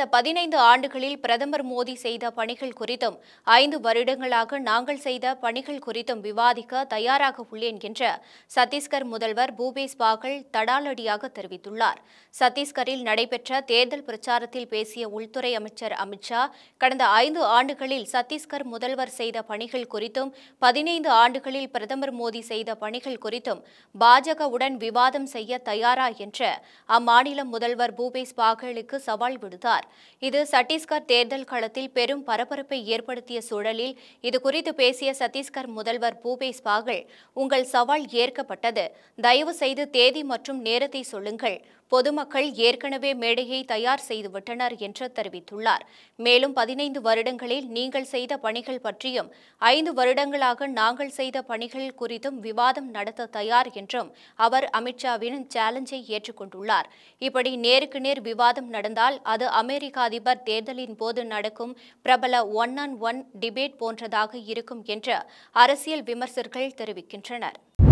கடந்த பதினைந்து ஆண்டுகளில் பிரதமர் மோடி செய்த பணிகள் குறித்தும் ஐந்து வருடங்களாக நாங்கள் செய்த பணிகள் குறித்தும் விவாதிக்க தயாராக உள்ளேன் என்று சத்தீஸ்கர் முதல்வர் பூபேஷ் பாகல் தடாலடியாக தெரிவித்துள்ளார் சத்தீஸ்கரில் நடைபெற்ற தேர்தல் பிரச்சாரத்தில் பேசிய உள்துறை அமைச்சர் அமித்ஷா கடந்த ஐந்து ஆண்டுகளில் சத்தீஸ்கர் முதல்வர் செய்த பணிகள் குறித்தும் பதினைந்து ஆண்டுகளில் பிரதமர் மோடி செய்த பணிகள் குறித்தும் பாஜகவுடன் விவாதம் செய்ய தயாரா என்று அம்மாநில முதல்வர் பூபேஷ் பாகலுக்கு சவால் விடுத்தார் இது சத்தீஸ்கர் தேர்தல் களத்தில் பெரும் பரபரப்பை ஏற்படுத்திய சூழலில் இதுகுறித்து பேசிய சத்தீஸ்கர் முதல்வர் பூபேஷ் பாகல் உங்கள் சவால் ஏற்கப்பட்டது தயவு செய்து தேதி மற்றும் நேரத்தை சொல்லுங்கள் பொதுமக்கள் ஏற்கனவே மேடையை தயார் செய்துவிட்டனர் என்று தெரிவித்துள்ளார் மேலும் பதினைந்து வருடங்களில் நீங்கள் செய்த பணிகள் பற்றியும் ஐந்து வருடங்களாக நாங்கள் செய்த பணிகள் குறித்தும் விவாதம் நடத்த தயார் என்றும் அவர் அமித்ஷாவின் சேலஞ்சை ஏற்றுக்கொண்டுள்ளார் இப்படி நேருக்கு நேர் விவாதம் நடந்தால் அது அமெரிக்க அதிபர் தேர்தலின் போது நடக்கும் பிரபல ஒன் ஆன் ஒன் டிபேட் போன்றதாக இருக்கும் என்று அரசியல் விமர்சகர்கள் தெரிவிக்கின்றனர்